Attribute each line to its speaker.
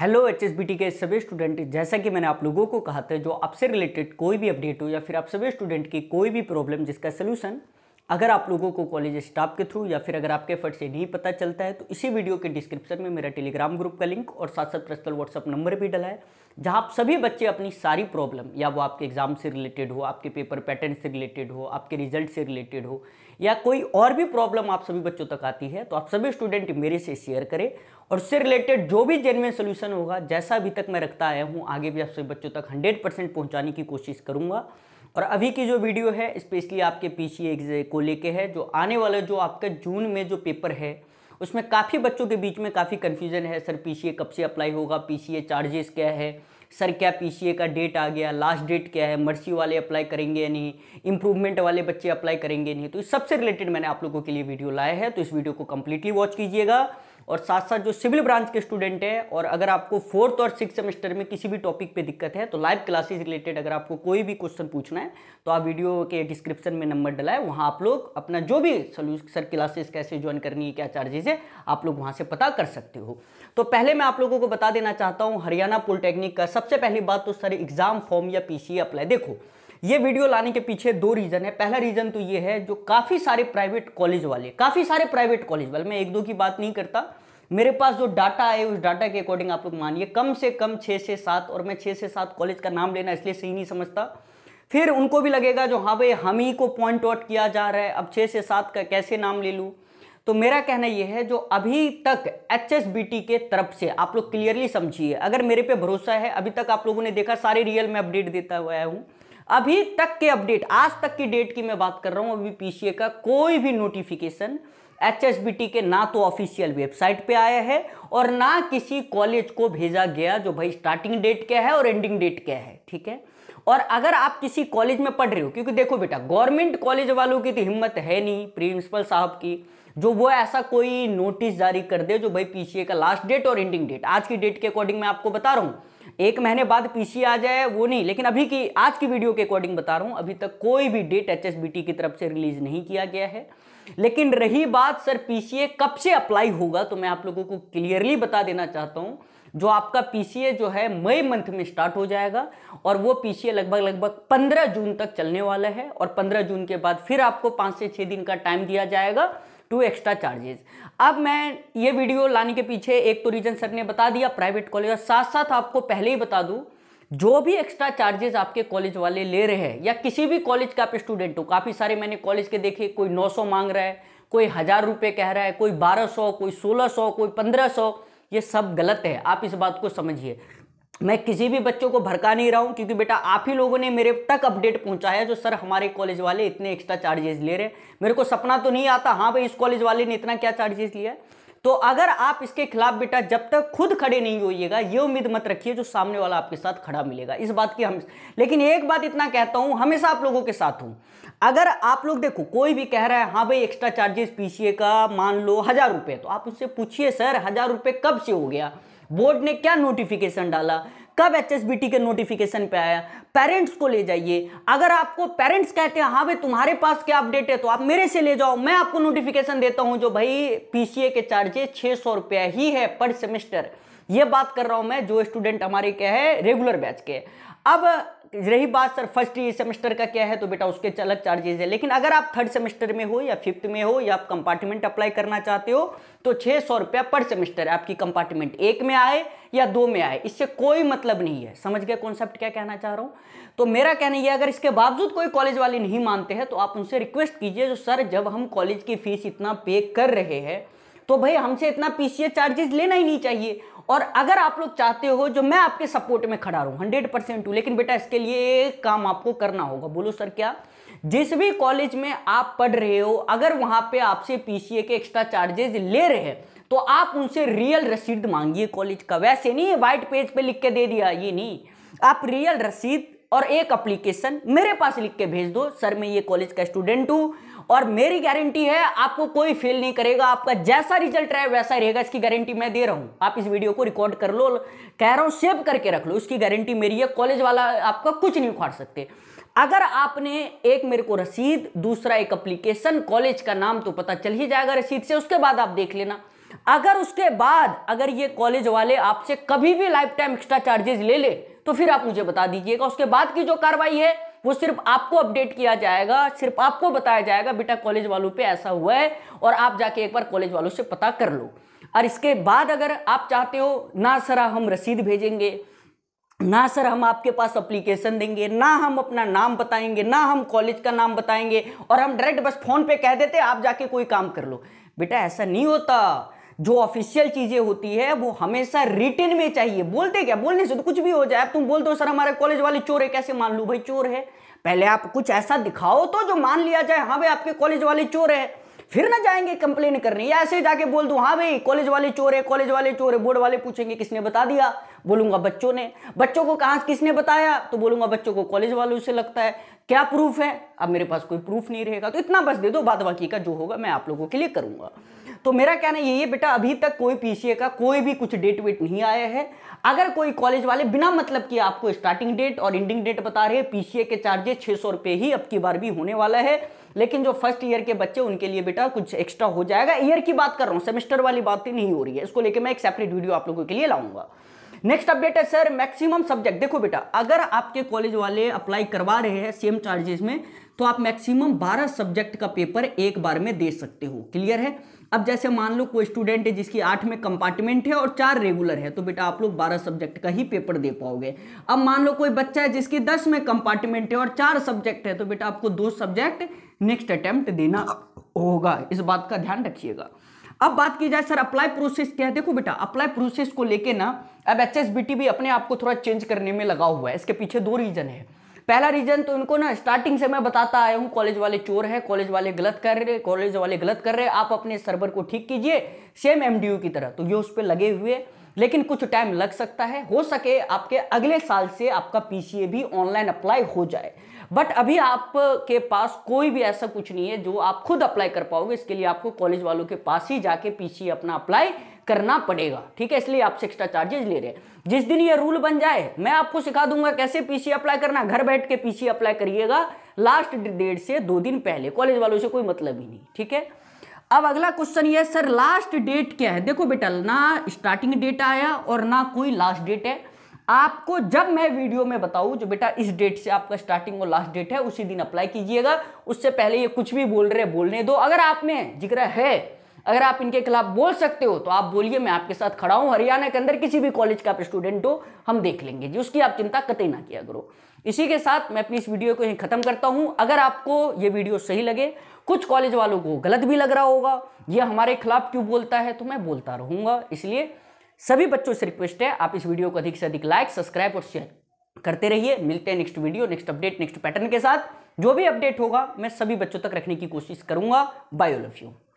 Speaker 1: hello H के सभी student जैसा कि मैंने आप लोगों को कहा था जो आपसे रिलेटेड कोई भी अपडेट हो या फिर आप सभी स्टूडेंट की कोई भी प्रॉब्लम जिसका सोल्यूशन अगर आप लोगों को कॉलेज स्टाफ के थ्रू या फिर अगर आपके एफर्ट से नहीं पता चलता है तो इसी वीडियो के डिस्क्रिप्शन में मेरा टेलीग्राम ग्रुप का लिंक और साथ साथ पर्सनल व्हाट्सअप नंबर भी डला है जहां आप सभी बच्चे अपनी सारी प्रॉब्लम या वो आपके एग्जाम से रिलेटेड हो आपके पेपर पैटर्न से रिलेटेड हो आपके रिजल्ट से रिलेटेड हो या कोई और भी प्रॉब्लम आप सभी बच्चों तक आती है तो आप सभी स्टूडेंट मेरे से शेयर करें और उससे रिलेटेड जो भी जेनविन सोल्यूशन होगा जैसा अभी तक मैं रखता आया हूँ आगे भी आप सभी बच्चों तक हंड्रेड परसेंट पहुँचाने की कोशिश करूँगा और अभी की जो वीडियो है स्पेशली आपके पी सी को लेके है जो आने वाला जो आपका जून में जो पेपर है उसमें काफ़ी बच्चों के बीच में काफ़ी कन्फ्यूज़न है सर पी कब से अप्लाई होगा पीसीए चार्जेस क्या है सर क्या पी का डेट आ गया लास्ट डेट क्या है मर्सी वाले अप्लाई करेंगे या नहीं इंप्रूवमेंट वाले बच्चे अप्लाई करेंगे नहीं तो इस सबसे रिलेटेड मैंने आप लोगों के लिए वीडियो लाया है तो इस वीडियो को कम्प्लीटली वॉच कीजिएगा और साथ साथ जो सिविल ब्रांच के स्टूडेंट हैं और अगर आपको फोर्थ और सिक्स सेमेस्टर में किसी भी टॉपिक पे दिक्कत है तो लाइव क्लासेस रिलेटेड अगर आपको कोई भी क्वेश्चन पूछना है तो आप वीडियो के डिस्क्रिप्शन में नंबर डलाए वहाँ आप लोग अपना जो भी सोल्यूशन सर क्लासेस कैसे ज्वाइन करनी है क्या चार्जेस है आप लोग वहाँ से पता कर सकते हो तो पहले मैं आप लोगों को बता देना चाहता हूँ हरियाणा पॉलिटेक्निक का सबसे पहली बात तो सर एग्जाम फॉर्म या पी अप्लाई देखो ये वीडियो लाने के पीछे दो रीज़न है पहला रीज़न तो ये है जो काफ़ी सारे प्राइवेट कॉलेज वाले काफ़ी सारे प्राइवेट कॉलेज वाले मैं एक दो की बात नहीं करता मेरे पास जो डाटा है उस डाटा के अकॉर्डिंग आप लोग मानिए कम से कम छः से सात और मैं छः से सात कॉलेज का नाम लेना इसलिए सही नहीं समझता फिर उनको भी लगेगा जो हाँ भाई हम ही को पॉइंट आउट किया जा रहा है अब छः से सात का कैसे नाम ले लूँ तो मेरा कहना यह है जो अभी तक एच के तरफ से आप लोग क्लियरली समझिए अगर मेरे पे भरोसा है अभी तक आप लोगों ने देखा सारे रियल में अपडेट देता हुआ हूँ अभी तक के अपडेट आज तक की डेट की मैं बात कर रहा हूँ अभी पीसीए का कोई भी नोटिफिकेशन एच के ना तो ऑफिशियल वेबसाइट पे आया है और ना किसी कॉलेज को भेजा गया जो भाई स्टार्टिंग डेट क्या है और एंडिंग डेट क्या है ठीक है और अगर आप किसी कॉलेज में पढ़ रहे हो क्योंकि देखो बेटा गवर्नमेंट कॉलेज वालों की तो हिम्मत है नहीं प्रिंसिपल साहब की जो वो ऐसा कोई नोटिस जारी कर दे जो भाई पीसीए का लास्ट डेट और एंडिंग डेट आज की डेट के अकॉर्डिंग मैं आपको बता रहा हूँ एक महीने बाद पीसी आ जाए वो नहीं लेकिन अभी की आज की वीडियो के अकॉर्डिंग बता रहा हूँ अभी तक कोई भी डेट एच की तरफ से रिलीज नहीं किया गया है लेकिन रही बात सर पीसीए कब से अप्लाई होगा तो मैं आप लोगों को क्लियरली बता देना चाहता हूँ जो आपका पीसीए जो है मई मंथ में स्टार्ट हो जाएगा और वो पीसीए लगभग लगभग 15 जून तक चलने वाला है और 15 जून के बाद फिर आपको पाँच से छः दिन का टाइम दिया जाएगा टू एक्स्ट्रा चार्जेस अब मैं ये वीडियो लाने के पीछे एक तो रीजन सर ने बता दिया प्राइवेट कॉलेज और साथ साथ आपको पहले ही बता दूँ जो भी एक्स्ट्रा चार्जेस आपके कॉलेज वाले ले रहे हैं या किसी भी कॉलेज का आप स्टूडेंट हो काफ़ी सारे मैंने कॉलेज के देखे कोई 900 मांग रहा है कोई हज़ार रुपये कह रहा है कोई 1200 कोई 1600 कोई 1500 ये सब गलत है आप इस बात को समझिए मैं किसी भी बच्चों को भड़का नहीं रहा हूँ क्योंकि बेटा आप ही लोगों ने मेरे तक अपडेट पहुँचाया जो सर हमारे कॉलेज वाले इतने एक्स्ट्रा चार्जेस ले रहे हैं मेरे को सपना तो नहीं आता हाँ भाई इस कॉलेज वाले ने इतना क्या चार्जेस लिया है तो अगर आप इसके खिलाफ बेटा जब तक खुद खड़े नहीं होइएगा ये उम्मीद मत रखिए जो सामने वाला आपके साथ खड़ा मिलेगा इस बात की हम लेकिन एक बात इतना कहता हूँ हमेशा आप लोगों के साथ हूँ अगर आप लोग देखो कोई भी कह रहा है हाँ भाई एक्स्ट्रा चार्जेस पीसीए का मान लो हज़ार रुपये तो आप उससे पूछिए सर हज़ार रुपये कब से हो गया बोर्ड ने क्या नोटिफिकेशन डाला कब एच के नोटिफिकेशन पे आया पेरेंट्स को ले जाइए अगर आपको पेरेंट्स कहते हैं हाँ भाई तुम्हारे पास क्या अपडेट है तो आप मेरे से ले जाओ मैं आपको नोटिफिकेशन देता हूँ जो भाई पीसीए के चार्जेस छः सौ रुपया ही है पर सेमेस्टर ये बात कर रहा हूँ मैं जो स्टूडेंट हमारे क्या है रेगुलर बैच के अब रही बात सर फर्स्ट सेमेस्टर का क्या है तो बेटा उसके अलग चार्जेज है लेकिन अगर आप थर्ड सेमेस्टर में हो या फिफ्थ में हो या आप कंपार्टमेंट अप्लाई करना चाहते हो तो छः सौ रुपया पर सेमेस्टर आपकी कंपार्टमेंट एक में आए या दो में आए इससे कोई मतलब नहीं है समझ गए कॉन्सेप्ट क्या कहना चाह रहा हूँ तो मेरा कहना यह अगर इसके बावजूद कोई कॉलेज वाले नहीं मानते हैं तो आप उनसे रिक्वेस्ट कीजिए जो सर जब हम कॉलेज की फीस इतना पे कर रहे हैं तो भाई हमसे इतना पीसीए चार्जेस लेना ही नहीं चाहिए और अगर आप लोग चाहते हो जो मैं आपके सपोर्ट में खड़ा रहूँ हंड्रेड परसेंट हूँ लेकिन बेटा इसके लिए एक काम आपको करना होगा बोलो सर क्या जिस भी कॉलेज में आप पढ़ रहे हो अगर वहाँ पे आपसे पीसीए के एक्स्ट्रा चार्जेस ले रहे हैं तो आप उनसे रियल रसीद मांगिए कॉलेज का वैसे नहीं व्हाइट पेज पे लिख के दे दिया ये नहीं आप रियल रसीद और एक अप्लीकेशन मेरे पास लिख के भेज दो सर मैं ये कॉलेज का स्टूडेंट हूँ और मेरी गारंटी है आपको कोई फेल नहीं करेगा आपका जैसा रिजल्ट रहे वैसा रहेगा इसकी गारंटी मैं दे रहा हूँ आप इस वीडियो को रिकॉर्ड कर लो कह रहा हूँ सेव करके रख लो उसकी गारंटी मेरी है कॉलेज वाला आपका कुछ नहीं उखाड़ सकते अगर आपने एक मेरे को रसीद दूसरा एक अप्लीकेशन कॉलेज का नाम तो पता चल ही जाएगा रसीद से उसके बाद आप देख लेना अगर उसके बाद अगर ये कॉलेज वाले आपसे कभी भी लाइफ टाइम एक्स्ट्रा चार्जेस ले ले तो फिर आप मुझे बता दीजिएगा उसके बाद की जो कार्रवाई है वो सिर्फ आपको अपडेट किया जाएगा सिर्फ आपको बताया जाएगा बेटा कॉलेज वालों पे ऐसा हुआ है और आप जाके एक बार कॉलेज वालों से पता कर लो और इसके बाद अगर आप चाहते हो ना सर हम रसीद भेजेंगे ना सर हम आपके पास अप्लीकेशन देंगे ना हम अपना नाम बताएंगे ना हम कॉलेज का नाम बताएंगे और हम डायरेक्ट बस फ़ोन पे कह देते आप जाके कोई काम कर लो बेटा ऐसा नहीं होता जो ऑफिशियल चीजें होती है वो हमेशा रिटर्न में चाहिए बोलते क्या बोलने से तो कुछ भी हो जाए तुम बोल दो सर हमारे कॉलेज वाले चोर है कैसे मान लू भाई चोर है पहले आप कुछ ऐसा दिखाओ तो जो मान लिया जाए हाँ भाई आपके कॉलेज वाले चोर है फिर ना जाएंगे कंप्लेन करने या ऐसे जाके बोल दूँ हाँ भाई कॉलेज वाले चोर है कॉलेज वाले चोर है बोर्ड वाले पूछेंगे किसने बता दिया बोलूँगा बच्चों ने बच्चों को कहाँ किसने बताया तो बोलूंगा बच्चों को कॉलेज वालों से लगता है क्या प्रूफ है अब मेरे पास कोई प्रूफ नहीं रहेगा तो इतना बस दे दो बाद बाकी का जो होगा मैं आप लोगों के लिए करूँगा तो मेरा कहना यही है बेटा अभी तक कोई पीसीए का कोई भी कुछ डेट वेट नहीं आया है अगर कोई कॉलेज वाले बिना मतलब कि आपको स्टार्टिंग डेट और एंडिंग डेट बता रहे हैं पीसीए के चार्जेस छः सौ रुपये ही अब की बार भी होने वाला है लेकिन जो फर्स्ट ईयर के बच्चे उनके लिए बेटा कुछ एक्स्ट्रा हो जाएगा ईयर की बात कर रहा हूँ सेमेस्टर वाली बात नहीं हो रही है इसको लेकर मैं एक सेपरेट वीडियो आप लोगों के लिए लाऊंगा नेक्स्ट अपडेट है सर मैक्सिमम सब्जेक्ट देखो बेटा अगर आपके कॉलेज वाले अप्लाई करवा रहे हैं सेम चार्जेस में तो आप मैक्सिमम 12 सब्जेक्ट का पेपर एक बार में दे सकते हो क्लियर है अब जैसे मान लो कोई स्टूडेंट है जिसकी आठ में कंपार्टमेंट है और चार रेगुलर है तो बेटा आप लोग बारह सब्जेक्ट का ही पेपर दे पाओगे अब मान लो कोई बच्चा है जिसकी दस में कंपार्टमेंट है और चार सब्जेक्ट है तो बेटा आपको दो सब्जेक्ट नेक्स्ट अटैम्प्ट देना होगा इस बात का ध्यान रखिएगा अब बात की जाए सर अप्लाई प्रोसेस क्या है देखो बेटा अप्लाई प्रोसेस को लेके ना अब एच एस भी अपने आप को थोड़ा चेंज करने में लगा हुआ है इसके पीछे दो रीजन है पहला रीजन तो इनको ना स्टार्टिंग से मैं बताता आया हूँ कॉलेज वाले चोर है कॉलेज वाले गलत कर रहे कॉलेज वाले गलत कर रहे आप अपने सर्वर को ठीक कीजिए सेम एम की तरह तो ये उस पर लगे हुए लेकिन कुछ टाइम लग सकता है हो सके आपके अगले साल से आपका पीसीए भी ऑनलाइन अप्लाई हो जाए बट अभी आपके पास कोई भी ऐसा कुछ नहीं है जो आप खुद अप्लाई कर पाओगे इसके लिए आपको कॉलेज वालों के पास ही जाके पी अपना अप्लाई करना पड़ेगा ठीक है इसलिए आपसे एक्स्ट्रा चार्जेस ले रहे हैं जिस दिन ये रूल बन जाए मैं आपको सिखा दूंगा कैसे पीसी अप्लाई करना घर बैठ के पीसी अप्लाई करिएगा लास्ट डेट से दो दिन पहले कॉलेज वालों से कोई मतलब ही नहीं ठीक है अब अगला क्वेश्चन ये सर लास्ट डेट क्या है देखो बेटा ना स्टार्टिंग डेट आया और ना कोई लास्ट डेट है आपको जब मैं वीडियो में बताऊं जो बेटा इस डेट से आपका स्टार्टिंग और लास्ट डेट है उसी दिन अप्लाई कीजिएगा उससे पहले ये कुछ भी बोल रहे बोलने दो अगर आप में जिक्र है अगर आप इनके खिलाफ बोल सकते हो तो आप बोलिए मैं आपके साथ खड़ा हूँ हरियाणा के अंदर किसी भी कॉलेज का आप स्टूडेंट हो हम देख लेंगे जी उसकी आप चिंता कतई ना किया करो इसी के साथ मैं अपनी इस वीडियो को यहीं ख़त्म करता हूँ अगर आपको ये वीडियो सही लगे कुछ कॉलेज वालों को गलत भी लग रहा होगा ये हमारे खिलाफ क्यों बोलता है तो मैं बोलता रहूँगा इसलिए सभी बच्चों से रिक्वेस्ट है आप इस वीडियो को अधिक से अधिक लाइक सब्सक्राइब और शेयर करते रहिए मिलते हैं next video next update next pattern के साथ जो भी अपडेट होगा मैं सभी बच्चों तक रखने की कोशिश करूंगा बायोलॉफ्यू